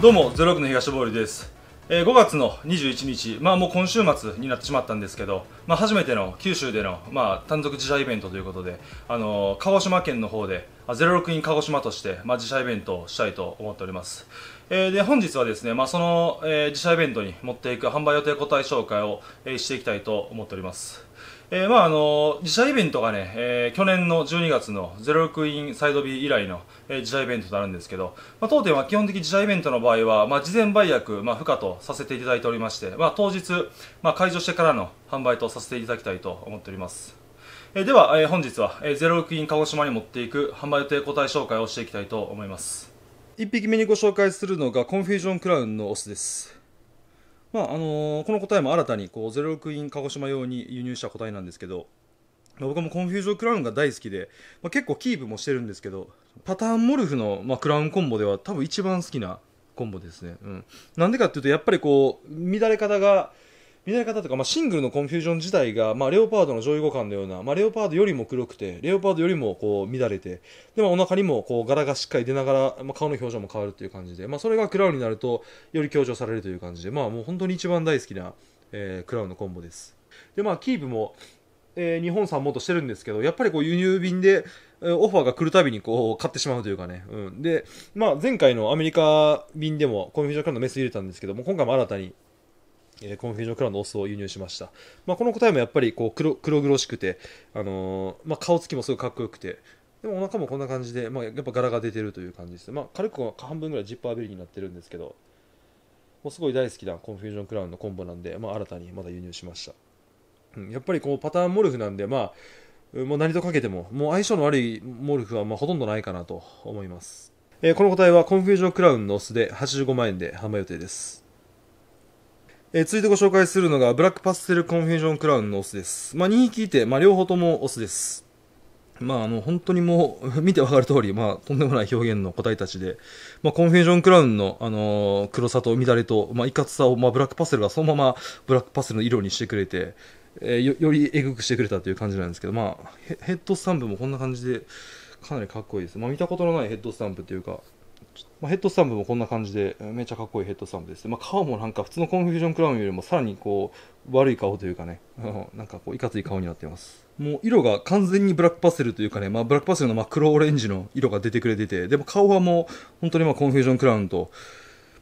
どうもロ6の東坊です、えー、5月の21日、まあ、もう今週末になってしまったんですけど、まあ、初めての九州での、まあ、単独自社イベントということで、あのー、鹿児島県の方で06に鹿児島として、まあ、自社イベントをしたいと思っております、えー、で本日はですね、まあ、その、えー、自社イベントに持っていく販売予定個体紹介を、えー、していきたいと思っておりますえー、まああの自社イベントがね、えー、去年の12月のゼロクインサイド B 以来の、えー、自社イベントとなるんですけど、まあ、当店は基本的自社イベントの場合は、まあ、事前売約、まあ、不可とさせていただいておりまして、まあ、当日、まあ、解除してからの販売とさせていただきたいと思っております。えー、では、えー、本日は、えー、ゼロクイン鹿児島に持っていく販売予定個体紹介をしていきたいと思います。1匹目にご紹介するのがコンフュージョンクラウンのオスです。まああのー、この答えも新たにこう06イン鹿児島用に輸入した答えなんですけど、まあ、僕もコンフュージョンクラウンが大好きで、まあ、結構キープもしてるんですけどパターンモルフの、まあ、クラウンコンボでは多分一番好きなコンボですね、うん、なんでかっていうとやっぱりこう乱れ方が見られ方とか、まあ、シングルのコンフュージョン自体が、まあ、レオパードの上位互換のような、まあ、レオパードよりも黒くて、レオパードよりもこう乱れて、で、まあ、お腹にもこう柄がしっかり出ながら、まあ、顔の表情も変わるという感じで、まあ、それがクラウンになると、より強調されるという感じで、まあ、もう本当に一番大好きな、えー、クラウンのコンボです。で、まあ、キープも、えー、日本産もとしてるんですけど、やっぱりこう輸入便で、オファーが来るたびにこう買ってしまうというかね。うん、で、まあ、前回のアメリカ便でもコンフュージョンウンのメス入れたんですけども、今回も新たにえー、コンフィージョンクラウンのオスを輸入しました。まあ、この答えもやっぱりこう黒黒々しくて、あのー、まあ、顔つきもすごいかっこよくて、でもお腹もこんな感じで、まあ、やっぱ柄が出てるという感じです。まあ、軽く半分ぐらいジッパーベリーになってるんですけど、もうすごい大好きなコンフュージョンクラウンのコンボなんで、まあ、新たにまだ輸入しました。うん、やっぱりこうパターンモルフなんで、まあ、もう何とかけても、もう相性の悪いモルフはまあほとんどないかなと思います。えー、この答えはコンフュージョンクラウンのオスで85万円で販売予定です。えー、続いてご紹介するのが、ブラックパステルコンフュージョンクラウンのオスです。まあ、2匹いて、まあ、両方ともオスです。まあ、あの、本当にもう、見てわかる通り、まあ、とんでもない表現の個体たちで、まあ、コンフュージョンクラウンの、あのー、黒さと乱れと、まあ、いかつさを、まあ、ブラックパステルがそのまま、ブラックパステルの色にしてくれて、えー、よ、よりえぐくしてくれたという感じなんですけど、まあ、ヘッドスタンプもこんな感じで、かなりかっこいいです。まあ、見たことのないヘッドスタンプっていうか、まあ、ヘッドスタンプもこんな感じで、めちゃかっこいいヘッドスタンプです。まあ、顔もなんか普通のコンフュージョンクラウンよりもさらにこう、悪い顔というかね、うん、なんかこう、いかつい顔になってます。もう色が完全にブラックパセルというかね、まあ、ブラックパセルのま黒オレンジの色が出てくれてて、でも顔はもう、本当にまコンフュージョンクラウンと、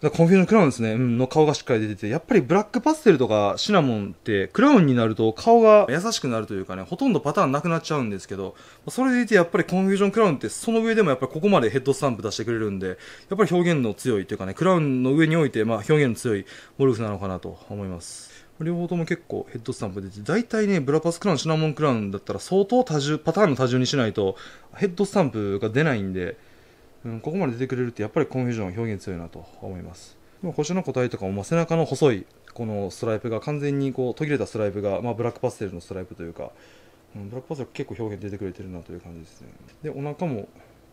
コンフィーのクラウンですね、うん、の顔がしっかり出てて、やっぱりブラックパステルとかシナモンって、クラウンになると顔が優しくなるというかね、ほとんどパターンなくなっちゃうんですけど、それでいてやっぱりコンフュージョンクラウンってその上でもやっぱりここまでヘッドスタンプ出してくれるんで、やっぱり表現の強いというかね、クラウンの上において、まあ表現の強いモルフなのかなと思います。両方とも結構ヘッドスタンプ出て、大体ね、ブラパスクラウン、シナモンクラウンだったら相当多重、パターンの多重にしないと、ヘッドスタンプが出ないんで、うん、ここまで出てくれるってやっぱりコンフュージョン表現強いなと思いますでも星の個体とかも、まあ、背中の細いこのストライプが完全にこう途切れたストライプが、まあ、ブラックパステルのストライプというか、うん、ブラックパステル結構表現出てくれてるなという感じですねでお腹も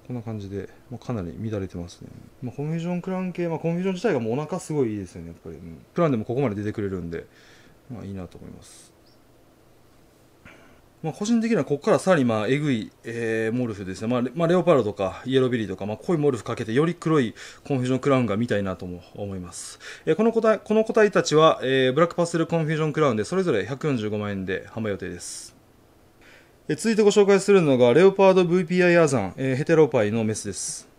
こんな感じで、まあ、かなり乱れてますね、まあ、コンフュージョンクラン系、まあ、コンフュージョン自体がもうお腹すごいいいですよねやっぱり、うん、クランでもここまで出てくれるんでまあいいなと思いますまあ、個人的にはここからさらにまあえぐい、えー、モルフですね、まあまあ、レオパルとかイエロービリーとか、まあ、濃いモルフかけてより黒いコンフュージョンクラウンが見たいなとも思います、えー、この個体この個体たちは、えー、ブラックパスルコンフュージョンクラウンでそれぞれ145万円で販売予定ですえ続いてご紹介するのがレオパード VPI アザン、えー、ヘテロパイのメスです、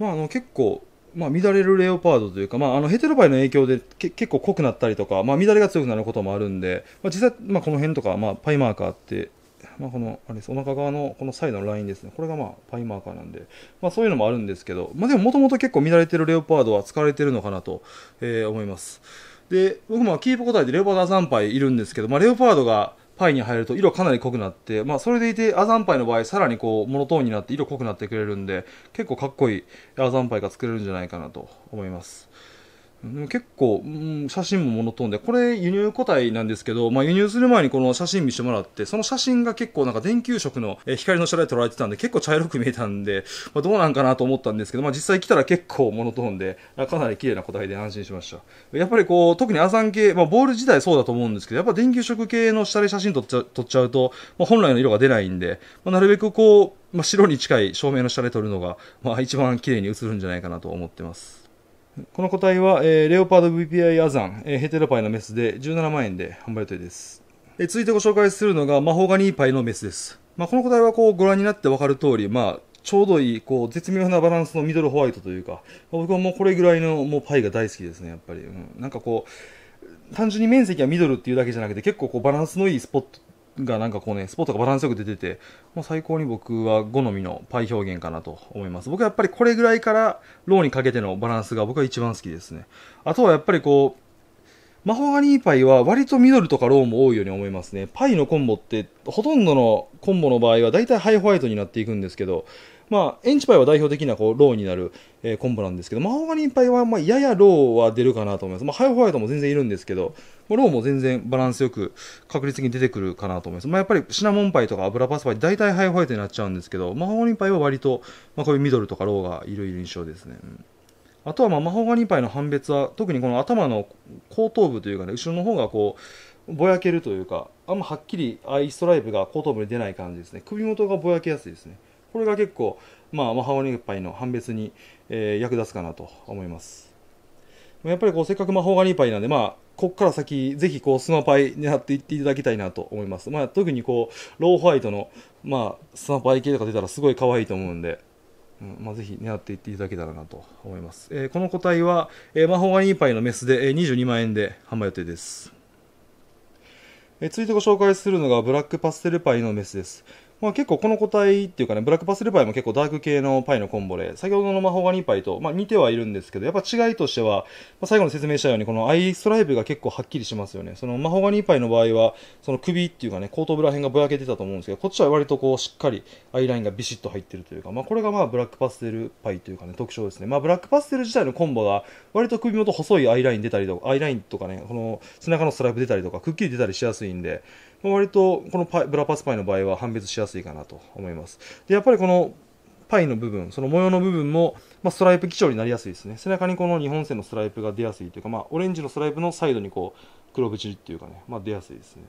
まあ、あの結構まあ、乱れるレオパードというか、まあ、あのヘテロバイの影響でけ結構濃くなったりとか、まあ、乱れが強くなることもあるんで、まあ、実際、まあ、この辺とか、まあ、パイマーカーって、まあ、このあれですお腹側のこのサイドのラインですねこれが、まあ、パイマーカーなんで、まあ、そういうのもあるんですけど、まあ、でももともと結構乱れてるレオパードは使われてるのかなと、えー、思います。で僕もキープ答えでレオパードは3杯いるんですけど、まあ、レオパードがパイに入ると色かなり濃くなって、まあ、それでいてアザンパイの場合さらにこうモノトーンになって色濃くなってくれるんで結構かっこいいアザンパイが作れるんじゃないかなと思います。結構、うん、写真もモノトーンで、これ輸入個体なんですけど、まあ、輸入する前にこの写真見してもらって、その写真が結構なんか電球色の光の下でられてたんで、結構茶色く見えたんで、まあ、どうなんかなと思ったんですけど、まあ、実際来たら結構モノトーンで、かなり綺麗な個体で安心しました。やっぱりこう、特にアザン系、まあ、ボール自体そうだと思うんですけど、やっぱ電球色系の下で写真撮っちゃ撮っちゃうと、まあ、本来の色が出ないんで、まあ、なるべくこう、まあ、白に近い照明の下で撮るのが、まあ、一番綺麗に映るんじゃないかなと思ってます。この個体は、えー、レオパード VPI アザン、えー、ヘテロパイのメスで17万円で販売予定です。えー、続いてご紹介するのが、マホガニーパイのメスです。まあ、この個体はこうご覧になってわかる通り、まあ、ちょうどいい、こう、絶妙なバランスのミドルホワイトというか、僕はもうこれぐらいのもうパイが大好きですね、やっぱり。うん、なんかこう、単純に面積はミドルっていうだけじゃなくて、結構こうバランスのいいスポットがなんかこうね、スポットがバランスよく出てて、もう最高に僕は好みのパイ表現かなと思います。僕はやっぱりこれぐらいからローにかけてのバランスが僕は一番好きですね。あとはやっぱりこう、マホガニーパイは割とミドルとかローも多いように思いますね。パイのコンボって、ほとんどのコンボの場合は大体ハイホワイトになっていくんですけど、まあ、エンチパイは代表的なこうローになる、えー、コンボなんですけど、マホガニンパイは、まあ、ややローは出るかなと思います。まあ、ハイホワイトも全然いるんですけど、まあ、ローも全然バランスよく確率的に出てくるかなと思います。まあ、やっぱりシナモンパイとか油パスパイ、大体ハイホワイトになっちゃうんですけど、マホガニンパイは割と、まあ、こういうミドルとかローがいる印象ですね。うんあとはまあマホガニパイの判別は特にこの頭の後頭部というかね後ろの方がこうぼやけるというかあんまはっきりアイストライプが後頭部に出ない感じですね首元がぼやけやすいですねこれが結構、まあ、マハオニパイの判別に、えー、役立つかなと思います。やっぱりこうせっかくマホガニパイなんで、まあ、ここから先、ぜひこうスマパイ狙っていっていただきたいなと思います。まあ、特にこう、ローホワイトの、まあ、スマパイ系とか出たらすごい可愛いと思うんで、うんまあ、ぜひ狙っていっていただけたらなと思います。えー、この個体は、えー、マ法ガニーパイのメスで、えー、22万円で販売予定です。えー、続いてご紹介するのがブラックパステルパイのメスです。まあ、結構この個体っていうかね、ブラックパスルパイも結構ダーク系のパイのコンボで、先ほどのマホガニパイと、まあ、似てはいるんですけど、やっぱ違いとしては、まあ、最後に説明したように、このアイストライブが結構はっきりしますよね。そのマホガニパイの場合は、その首っていうかね、後頭部ら辺がぼやけてたと思うんですけど、こっちは割とこう、しっかりアイラインがビシッと入ってるというか、まあ、これがまあ、ブラックパステルパイというかね、特徴ですね。まあ、ブラックパステル自体のコンボが、割と首元細いアイライン出たりとか、アイラインとかね、この背中のストライプ出たりとか、くっきり出たりしやすいんで、割とこのパイブラパスパイの場合は判別しやすいかなと思います。で、やっぱりこのパイの部分、その模様の部分も、まあ、ストライプ基調になりやすいですね。背中にこの日本線のストライプが出やすいというか、まあ、オレンジのストライプのサイドにこう、黒縁っていうかね、まあ、出やすいですね。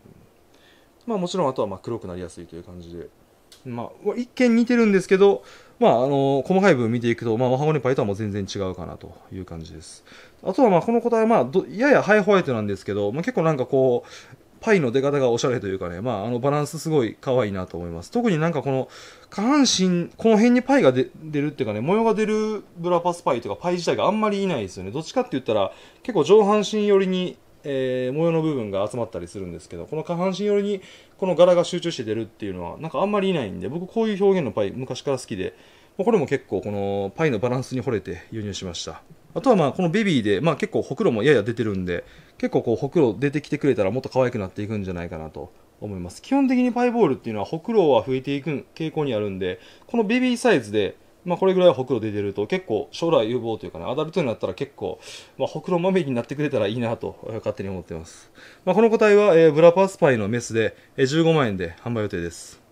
まあ、もちろんあとはまあ黒くなりやすいという感じで。まあ、一見似てるんですけど、まあ、あのー、細かい部分見ていくと、まあ、マハゴニパイとはもう全然違うかなという感じです。あとは、まあ、この答え、まあ、ややハイホワイトなんですけど、まあ、結構なんかこう、パイの出方がおしゃれというかね、まあ、あのバランスすごい可愛いなと思います。特になんかこの下半身、この辺にパイが出るっていうかね、模様が出るブラパスパイとかパイ自体があんまりいないですよね。どっちかって言ったら結構上半身寄りに、えー、模様の部分が集まったりするんですけど、この下半身寄りにこの柄が集中して出るっていうのはなんかあんまりいないんで、僕こういう表現のパイ昔から好きで、これも結構このパイのバランスに惚れて輸入しました。あとはまあこのベビーで、まあ、結構ほくろもやや出てるんで結構こうほくろ出てきてくれたらもっと可愛くなっていくんじゃないかなと思います基本的にパイボールっていうのはほくろは増えていく傾向にあるんでこのベビーサイズで、まあ、これぐらいほくろ出てると結構将来有望というかねアダルトになったら結構、まあ、ほくろまめになってくれたらいいなと勝手に思ってます、まあ、この個体は、えー、ブラパースパイのメスで、え15万円で販売予定です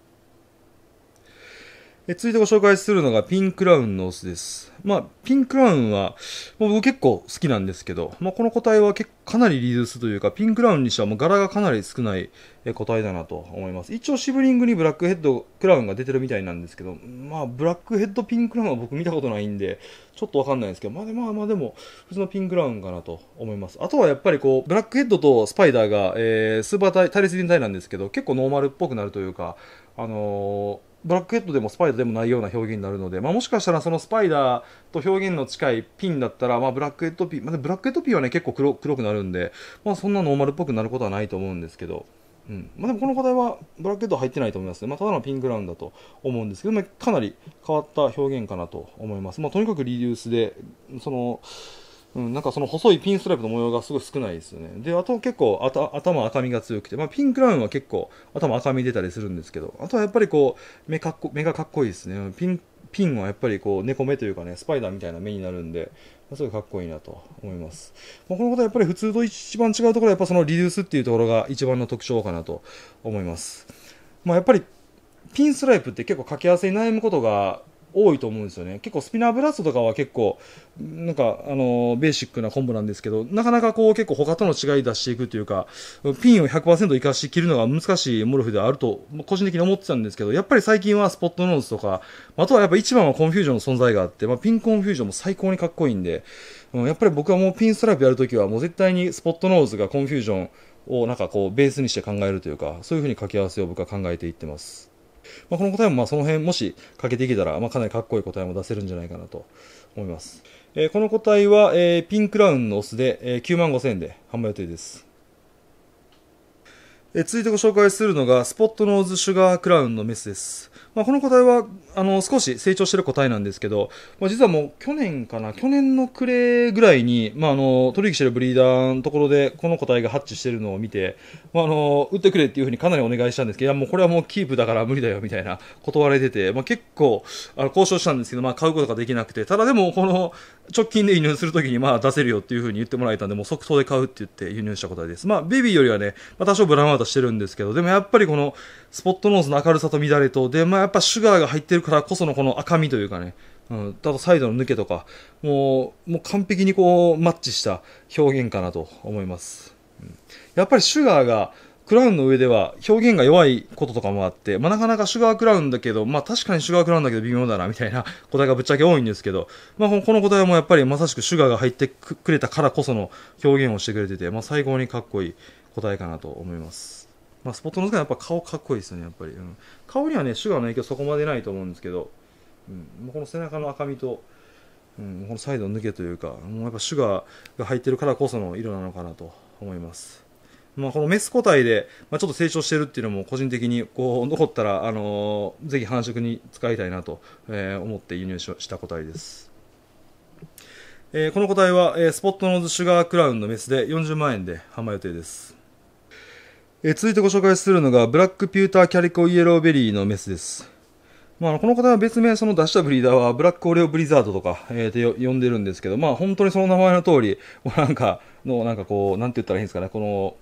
え続いてご紹介するのがピンクラウンのオスです。まあ、ピンクラウンは、僕結構好きなんですけど、まあ、この個体はけかなりリースというか、ピンクラウンにしてはもう柄がかなり少ない個体だなと思います。一応シブリングにブラックヘッドクラウンが出てるみたいなんですけど、まあ、ブラックヘッドピンクラウンは僕見たことないんで、ちょっとわかんないですけど、まあでまあまあでも、普通のピンクラウンかなと思います。あとはやっぱりこう、ブラックヘッドとスパイダーが、えー、スーパー対立ン体なんですけど、結構ノーマルっぽくなるというか、あのーブラックヘッドでもスパイダーでもないような表現になるので、まあ、もしかしたらそのスパイダーと表現の近いピンだったら、まあ、ブラックヘッドピン、まあ、ブラックヘッドピンはね結構黒黒くなるんで、まあ、そんなノーマルっぽくなることはないと思うんですけど。うんまあ、でもこの課題はブラックヘッド入ってないと思いますね、まあ、ただのピングラウンドだと思うんですけど、まあ、かなり変わった表現かなと思います、まあ、とにかくリデュースでそのうん、なんかその細いピンストライプの模様がすごい少ないですよね。で、あと結構頭赤みが強くて、まあ、ピンクラウンは結構頭赤み出たりするんですけど、あとはやっぱりこう、目かっこ、目がかっこいいですね。ピン、ピンはやっぱりこう、猫目というかね、スパイダーみたいな目になるんで、すごいかっこいいなと思います。まあ、このことはやっぱり普通と一番違うところは、やっぱそのリデュースっていうところが一番の特徴かなと思います。まあ、やっぱり、ピンストライプって結構掛け合わせに悩むことが多いと思うんですよね。結構スピナーブラストとかは結構、なんか、あの、ベーシックなコンボなんですけど、なかなかこう結構他との違い出していくというか、ピンを100%生かし切るのが難しいモルフであると、個人的に思ってたんですけど、やっぱり最近はスポットノーズとか、あとはやっぱ一番はコンフュージョンの存在があって、まあ、ピンコンフュージョンも最高にかっこいいんで、うん、やっぱり僕はもうピンストライプやるときはもう絶対にスポットノーズがコンフュージョンをなんかこうベースにして考えるというか、そういうふうに掛け合わせを僕は考えていってます。まあ、この答えもまあその辺もしかけていけたら、まあ、かなりかっこいい答えも出せるんじゃないかなと思います。えー、この個体は、えー、ピンクラウンのオスで、えー、9万5000円で販売予定です。えー、続いてご紹介するのが、スポットノーズシュガークラウンのメスです。まあ、この個体はあの少し成長してる個体なんですけど、まあ、実はもう去年かな去年の暮れぐらいに、まあ、あの取引してるブリーダーのところでこの個体がハッチしてるのを見て、まあ、あの打ってくれっていうふうにかなりお願いしたんですけどいやもうこれはもうキープだから無理だよみたいな断られてて、まあ、結構あの交渉したんですけど、まあ、買うことができなくてただでもこの直近で輸入するときにまあ出せるよっていうふうに言ってもらえたんでもう即答で買うって言って輸入した個体です。まあ、ベビーよりはね、まあ、多少ブランアウトしてるんですけどでもやっぱりこのスポットノーズの明るさと乱れと、で、まあ、やっぱシュガーが入ってるからこそのこの赤みというかね、うん、あとサイドの抜けとか、もう、もう完璧にこう、マッチした表現かなと思います。うん、やっぱりシュガーが、クラウンの上では表現が弱いこととかもあって、まあ、なかなかシュガークラウンだけど、まあ、確かにシュガークラウンだけど微妙だなみたいな 答えがぶっちゃけ多いんですけど、まあ、この答えもやっぱりまさしくシュガーが入ってくれたからこその表現をしてくれてて、まあ、最高にかっこいい答えかなと思います。まあ、スポットの使いはやっぱ顔かっこいいですよね、やっぱり。うん、顔にはね、シュガーの影響そこまでないと思うんですけど、うん、この背中の赤みと、うん、このサイドの抜けというか、もうやっぱシュガーが入ってるからこその色なのかなと思います。まあ、このメス個体で、まあ、ちょっと成長してるっていうのも個人的にこう残ったら、あのー、ぜひ繁殖に使いたいなと、えー、思って輸入した個体です。えー、この個体は、えー、スポットノーズシュガークラウンのメスで40万円で販売予定です。え続いてご紹介するのが、ブラックピューターキャリコイエローベリーのメスです。まあ、この方は別名、その出したブリーダーは、ブラックオレオブリザードとか、えー、っ呼んでるんですけど、まあ、本当にその名前の通り、もうなんか、の、なんかこう、なんて言ったらいいんですかね、この、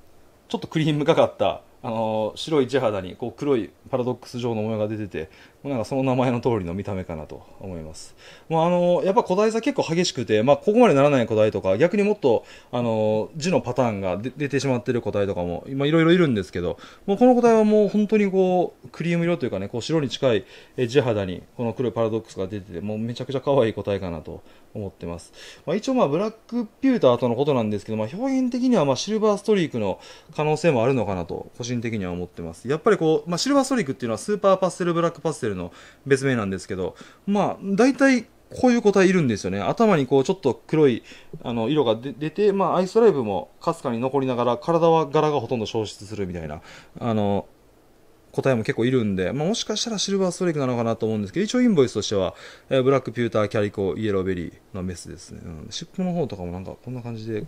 ちょっとクリームがかった、あの白い地肌にこう黒いパラドックス状の模様が出ててなんかその名前の通りの見た目かなと思います、まあ、あのやっぱ古代差結構激しくて、まあ、ここまでならない個体とか逆にもっとあの字のパターンが出てしまってる個体とかもいろいろいるんですけどもうこの個体はもう本当にこうクリーム色というかねこう白に近い地肌にこの黒いパラドックスが出ててもうめちゃくちゃ可愛い個体かなと思ってます、まあ、一応まあブラックピューターとのことなんですけど、まあ、表現的にはまシルバーストリークの可能性もあるのかなと個人人的には思ってます。やっぱりこう、まあ、シルバーソリックっていうのはスーパーパステルブラックパステルの別名なんですけど、まあ、大体こういう個体いるんですよね。頭にこうちょっと黒いあの色が出て、まあ、アイストライブもかすかに残りながら、体は柄がほとんど消失するみたいな、あの、個体も結構いるんで、まあ、もしかしたらシルバーストレイクなのかなと思うんですけど、一応インボイスとしては、えー、ブラックピューター、キャリコ、イエローベリーのメスですね。うん、尻尾の方とかもなんかこんな感じで、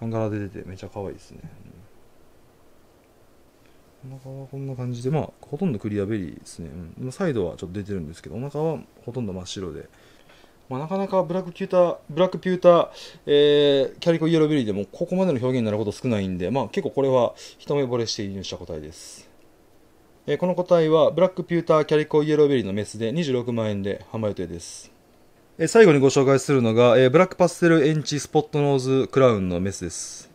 アンガラで出てめっちゃ可愛いですね。お腹はこんな感じで、まあ、ほとんどクリアベリーですね。うん、サイドはちょっと出てるんですけど、お腹はほとんど真っ白で。まあ、なかなかブラックピューター、ブラックピューター、えー、キャリコイエローベリーでもここまでの表現になること少ないんで、まあ、結構これは一目惚れして輸入した個体です。えー、この個体はブラックピューターキャリコイエローベリーのメスで26万円で販売予定です。えー、最後にご紹介するのが、えー、ブラックパステルエンチスポットノーズクラウンのメスです。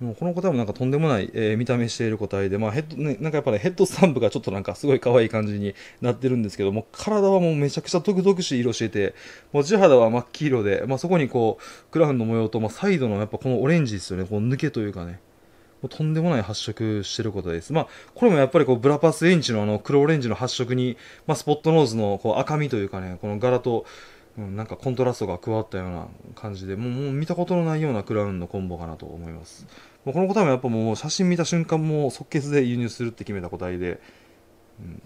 もうこの答えもなんかとんでもない、えー、見た目している個体で、まあ、ヘッド、ね、なんかやっぱね、ヘッドスタンプがちょっとなんかすごい可愛い感じになってるんですけども、体はもうめちゃくちゃ独々しい色してて、もう地肌は真っ黄色で、まあ、そこにこう、クラウンの模様と、まあ、サイドのやっぱこのオレンジですよね、この抜けというかね。もうとんでもない発色してることです。まあ、これもやっぱりこうブラパスエンチのあの黒オレンジの発色に、まあ、スポットノーズのこう赤みというかね、この柄と、うん、なんかコントラストが加わったような感じで、もうもう見たことのないようなクラウンのコンボかなと思います。この答えはやっぱもう写真見た瞬間も即決で輸入するって決めた答えで、うん、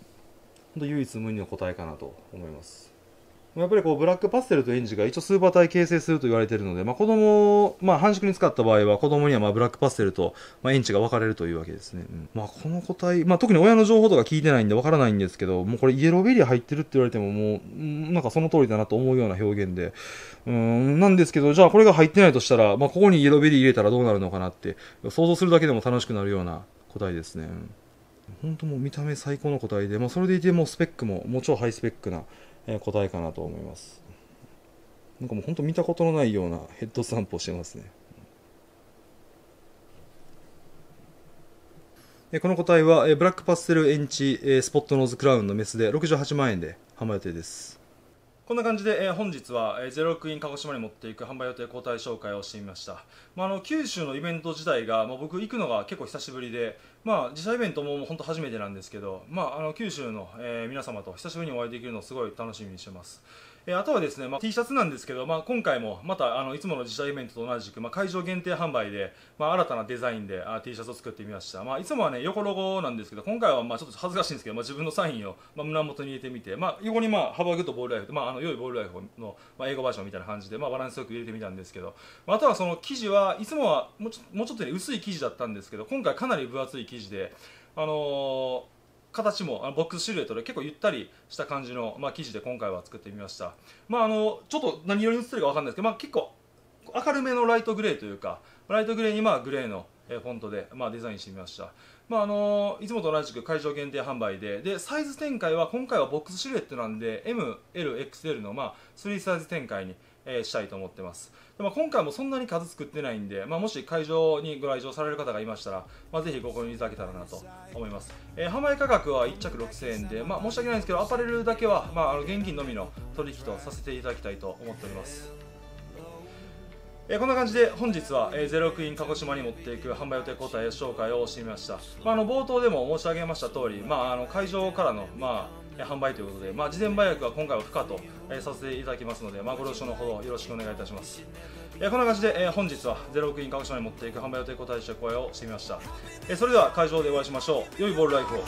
本当唯一無二の答えかなと思います。やっぱりこうブラックパステルとエンジが一応スーパー体形成すると言われているので、まあ、子供まあ繁殖に使った場合は子供にはまあブラックパステルと、まあ、エンジが分かれるというわけですね、うん、まあ、この個体、まあ、特に親の情報とか聞いてないんで分からないんですけどもうこれイエローベリー入ってるって言われてももうなんかその通りだなと思うような表現でうんなんですけどじゃあこれが入ってないとしたら、まあ、ここにイエローベリー入れたらどうなるのかなって想像するだけでも楽しくなるような個体ですね、ん、本当もう見た目最高の個体で、まあ、それでいてもうスペックももう超ハイスペックなえ答えかなと思いますなんかもう本当見たことのないようなヘッド散歩してますねこの個体はブラックパステルエンチスポットノーズクラウンのメスで68万円で販売予定ですこんな感じで、えー、本日は、えー、ゼロクイーン鹿児島に持っていく販売予定交代紹介をしてみました、まあ、あの九州のイベント自体が、まあ、僕行くのが結構久しぶりで、まあ、自社イベントも本当初めてなんですけど、まあ、あの九州の、えー、皆様と久しぶりにお会いできるのをすごい楽しみにしてますえあとはですね、まあ、T シャツなんですけど、まあ、今回もまたあのいつもの自社イベントと同じく、まあ、会場限定販売で、ま新たなデザインであ T シャツを作ってみました、まいつもはね横ロゴなんですけど今回はまちょっと恥ずかしいんですけど、ま自分のサインを、ま胸元に入れてみて、ま横に、まあ、ハバグとボールライフ、まあ、あの良いボールライフの、ま英語バージョンみたいな感じで、まバランスよく入れてみたんですけど、まあ、とはその生地はいつもはもうちょっと、ね、薄い生地だったんですけど今回かなり分厚い生地であのー形もあのボックスシルエットで結構ゆったりした感じの、まあ、生地で今回は作ってみました、まあ、あのちょっと何色に映ってるか分かんないですけど、まあ、結構明るめのライトグレーというかライトグレーにまあグレーのフォントで、まあ、デザインしてみました、まああのいつもと同じく会場限定販売ででサイズ展開は今回はボックスシルエットなんで MLXL の、まあ、3サイズ展開にえー、したいと思ってます。でまあ、今回もそんなに数作ってないんで、まあ、もし会場にご来場される方がいましたら、まあ、ぜひご購入いただけたらなと思います。えー、販売価格は1着6000円で、まあ、申し訳ないんですけど、アパレルだけは、まあ、あの現金のみの取引とさせていただきたいと思っております。えー、こんな感じで本日は、えー、ゼロクイーン鹿児島に持っていく販売予定交代紹介をしてみました、まあ、あの冒頭でも申し上げました通り、まあ、あの会場からの、まあ販売ということで、まあ、事前売約は今回は不可と、えさせていただきますので、まあ、ご了承のほどよろしくお願いいたします、えこんな感じで、え本日は0億円鹿児島に持っていく販売予定答えした声をしてみました、えそれでは会場でお会いしましょう良いボールライフを